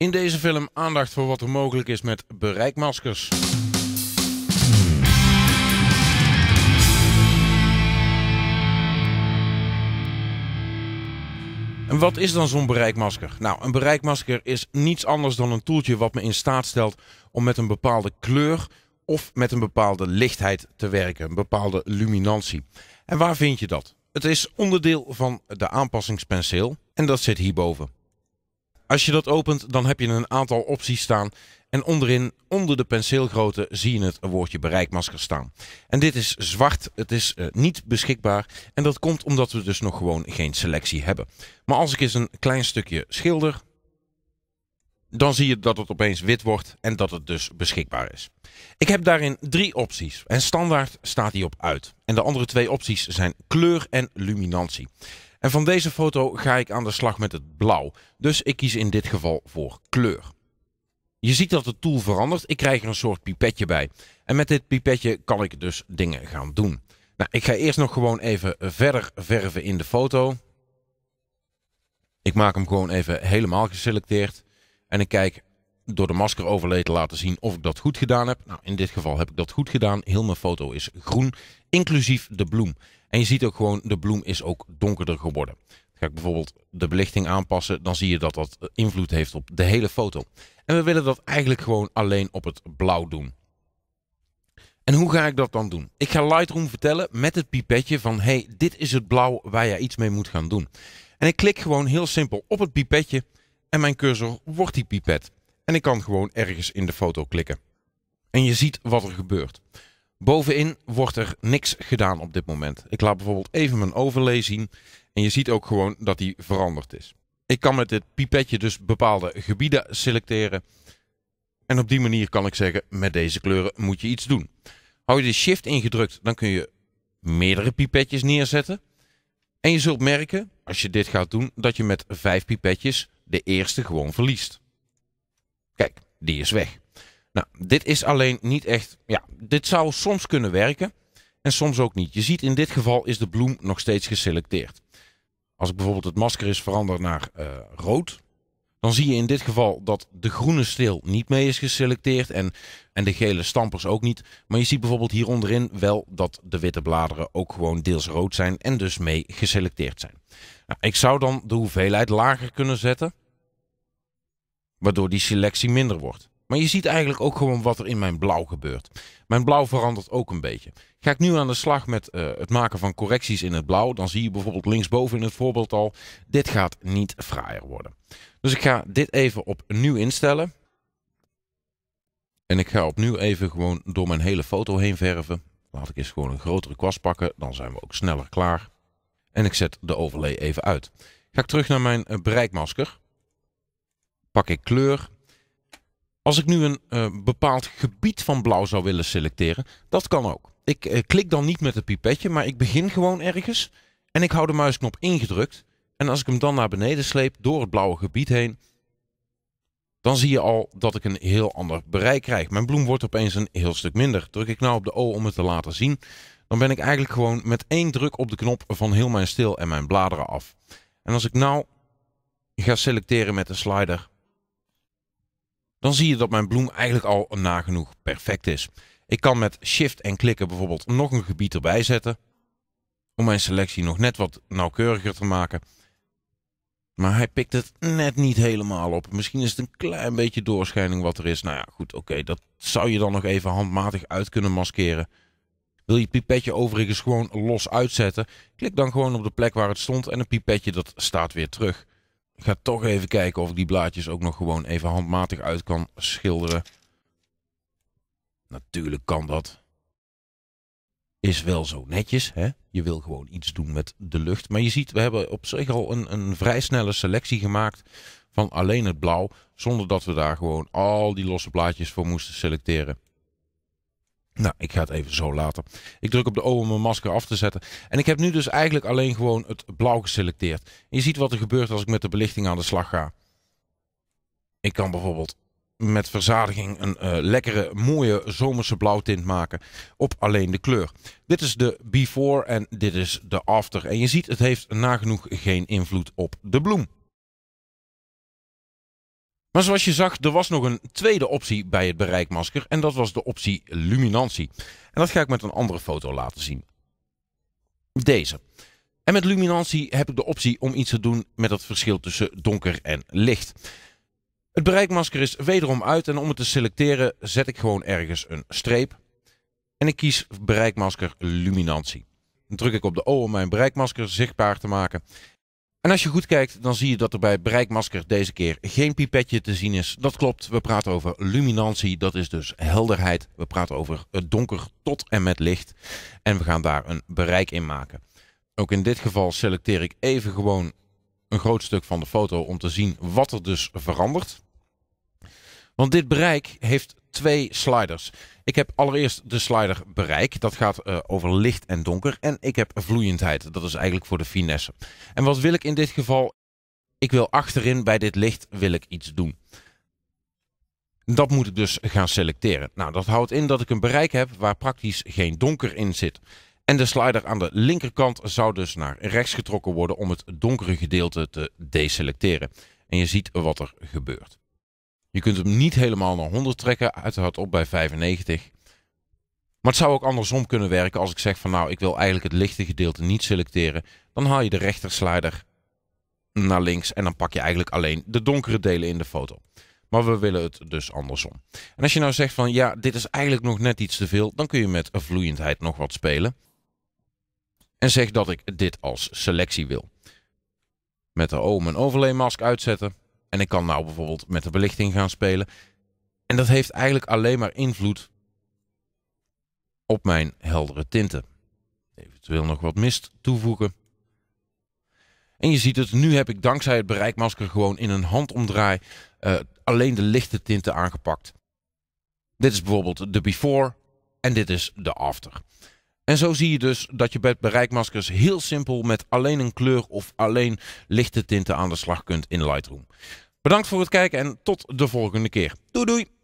In deze film aandacht voor wat er mogelijk is met bereikmaskers. En wat is dan zo'n bereikmasker? Nou, een bereikmasker is niets anders dan een toeltje wat me in staat stelt om met een bepaalde kleur of met een bepaalde lichtheid te werken, een bepaalde luminantie. En waar vind je dat? Het is onderdeel van de aanpassingspenseel en dat zit hierboven. Als je dat opent, dan heb je een aantal opties staan. En onderin, onder de penseelgrootte, zie je het woordje bereikmasker staan. En dit is zwart, het is eh, niet beschikbaar. En dat komt omdat we dus nog gewoon geen selectie hebben. Maar als ik eens een klein stukje schilder, dan zie je dat het opeens wit wordt en dat het dus beschikbaar is. Ik heb daarin drie opties en standaard staat die op uit. En de andere twee opties zijn kleur en luminantie. En van deze foto ga ik aan de slag met het blauw, dus ik kies in dit geval voor kleur. Je ziet dat de tool verandert, ik krijg er een soort pipetje bij. En met dit pipetje kan ik dus dingen gaan doen. Nou, ik ga eerst nog gewoon even verder verven in de foto. Ik maak hem gewoon even helemaal geselecteerd. En ik kijk door de masker overleden te laten zien of ik dat goed gedaan heb. Nou, in dit geval heb ik dat goed gedaan. Heel mijn foto is groen, inclusief de bloem. En je ziet ook gewoon, de bloem is ook donkerder geworden. Ga ik bijvoorbeeld de belichting aanpassen, dan zie je dat dat invloed heeft op de hele foto. En we willen dat eigenlijk gewoon alleen op het blauw doen. En hoe ga ik dat dan doen? Ik ga Lightroom vertellen met het pipetje van... hey, dit is het blauw waar je iets mee moet gaan doen. En ik klik gewoon heel simpel op het pipetje en mijn cursor wordt die pipet. En ik kan gewoon ergens in de foto klikken. En je ziet wat er gebeurt. Bovenin wordt er niks gedaan op dit moment. Ik laat bijvoorbeeld even mijn overlay zien en je ziet ook gewoon dat die veranderd is. Ik kan met dit pipetje dus bepaalde gebieden selecteren. En op die manier kan ik zeggen, met deze kleuren moet je iets doen. Hou je de shift ingedrukt, dan kun je meerdere pipetjes neerzetten. En je zult merken, als je dit gaat doen, dat je met vijf pipetjes de eerste gewoon verliest. Kijk, die is weg. Nou, dit is alleen niet echt... Ja, dit zou soms kunnen werken en soms ook niet. Je ziet in dit geval is de bloem nog steeds geselecteerd. Als ik bijvoorbeeld het masker is veranderd naar eh, rood... dan zie je in dit geval dat de groene steel niet mee is geselecteerd... En, en de gele stampers ook niet. Maar je ziet bijvoorbeeld hier onderin wel dat de witte bladeren ook gewoon deels rood zijn... en dus mee geselecteerd zijn. Nou, ik zou dan de hoeveelheid lager kunnen zetten waardoor die selectie minder wordt. Maar je ziet eigenlijk ook gewoon wat er in mijn blauw gebeurt. Mijn blauw verandert ook een beetje. Ga ik nu aan de slag met eh, het maken van correcties in het blauw, dan zie je bijvoorbeeld linksboven in het voorbeeld al, dit gaat niet fraaier worden. Dus ik ga dit even opnieuw instellen. En ik ga opnieuw even gewoon door mijn hele foto heen verven. Laat ik eens gewoon een grotere kwast pakken, dan zijn we ook sneller klaar. En ik zet de overlay even uit. Ga ik terug naar mijn eh, bereikmasker pak ik kleur. Als ik nu een eh, bepaald gebied van blauw zou willen selecteren, dat kan ook. Ik eh, klik dan niet met het pipetje, maar ik begin gewoon ergens en ik hou de muisknop ingedrukt. En als ik hem dan naar beneden sleep door het blauwe gebied heen, dan zie je al dat ik een heel ander bereik krijg. Mijn bloem wordt opeens een heel stuk minder. Druk ik nou op de O om het te laten zien, dan ben ik eigenlijk gewoon met één druk op de knop van heel mijn stil en mijn bladeren af. En als ik nou ga selecteren met de slider dan zie je dat mijn bloem eigenlijk al nagenoeg perfect is. Ik kan met shift en klikken bijvoorbeeld nog een gebied erbij zetten. Om mijn selectie nog net wat nauwkeuriger te maken. Maar hij pikt het net niet helemaal op. Misschien is het een klein beetje doorschijning wat er is. Nou ja, goed, oké. dat zou je dan nog even handmatig uit kunnen maskeren. Wil je pipetje overigens gewoon los uitzetten? Klik dan gewoon op de plek waar het stond en het pipetje dat staat weer terug. Ik ga toch even kijken of ik die blaadjes ook nog gewoon even handmatig uit kan schilderen. Natuurlijk kan dat. Is wel zo netjes, hè? Je wil gewoon iets doen met de lucht. Maar je ziet, we hebben op zich al een, een vrij snelle selectie gemaakt van alleen het blauw. Zonder dat we daar gewoon al die losse blaadjes voor moesten selecteren. Nou, ik ga het even zo laten. Ik druk op de O om mijn masker af te zetten. En ik heb nu dus eigenlijk alleen gewoon het blauw geselecteerd. je ziet wat er gebeurt als ik met de belichting aan de slag ga. Ik kan bijvoorbeeld met verzadiging een eh, lekkere, mooie zomerse blauwtint maken op alleen de kleur. Dit is de before en dit is de after. En je ziet, het heeft nagenoeg geen invloed op de bloem. Maar zoals je zag, er was nog een tweede optie bij het bereikmasker en dat was de optie luminantie. En dat ga ik met een andere foto laten zien. Deze. En met luminantie heb ik de optie om iets te doen met het verschil tussen donker en licht. Het bereikmasker is wederom uit en om het te selecteren zet ik gewoon ergens een streep. En ik kies bereikmasker luminantie. Dan druk ik op de O om mijn bereikmasker zichtbaar te maken. En als je goed kijkt, dan zie je dat er bij bereikmasker deze keer geen pipetje te zien is. Dat klopt, we praten over luminantie, dat is dus helderheid. We praten over het donker tot en met licht. En we gaan daar een bereik in maken. Ook in dit geval selecteer ik even gewoon een groot stuk van de foto om te zien wat er dus verandert. Want dit bereik heeft twee sliders. Ik heb allereerst de slider bereik. Dat gaat eh, over licht en donker. En ik heb vloeiendheid. Dat is eigenlijk voor de finesse. En wat wil ik in dit geval? Ik wil achterin bij dit licht wil ik iets doen. Dat moet ik dus gaan selecteren. Nou, dat houdt in dat ik een bereik heb waar praktisch geen donker in zit. En de slider aan de linkerkant zou dus naar rechts getrokken worden om het donkere gedeelte te deselecteren. En je ziet wat er gebeurt. Je kunt hem niet helemaal naar 100 trekken, uiteraard op bij 95. Maar het zou ook andersom kunnen werken als ik zeg van nou, ik wil eigenlijk het lichte gedeelte niet selecteren. Dan haal je de rechter naar links en dan pak je eigenlijk alleen de donkere delen in de foto. Maar we willen het dus andersom. En als je nou zegt van ja, dit is eigenlijk nog net iets te veel, dan kun je met vloeiendheid nog wat spelen. En zeg dat ik dit als selectie wil. Met de O overlay mask uitzetten. En ik kan nou bijvoorbeeld met de belichting gaan spelen. En dat heeft eigenlijk alleen maar invloed op mijn heldere tinten. Eventueel nog wat mist toevoegen. En je ziet het, nu heb ik dankzij het bereikmasker gewoon in een handomdraai eh, alleen de lichte tinten aangepakt. Dit is bijvoorbeeld de before en dit is de after. En zo zie je dus dat je bij bereikmaskers heel simpel met alleen een kleur of alleen lichte tinten aan de slag kunt in Lightroom. Bedankt voor het kijken en tot de volgende keer. Doei doei!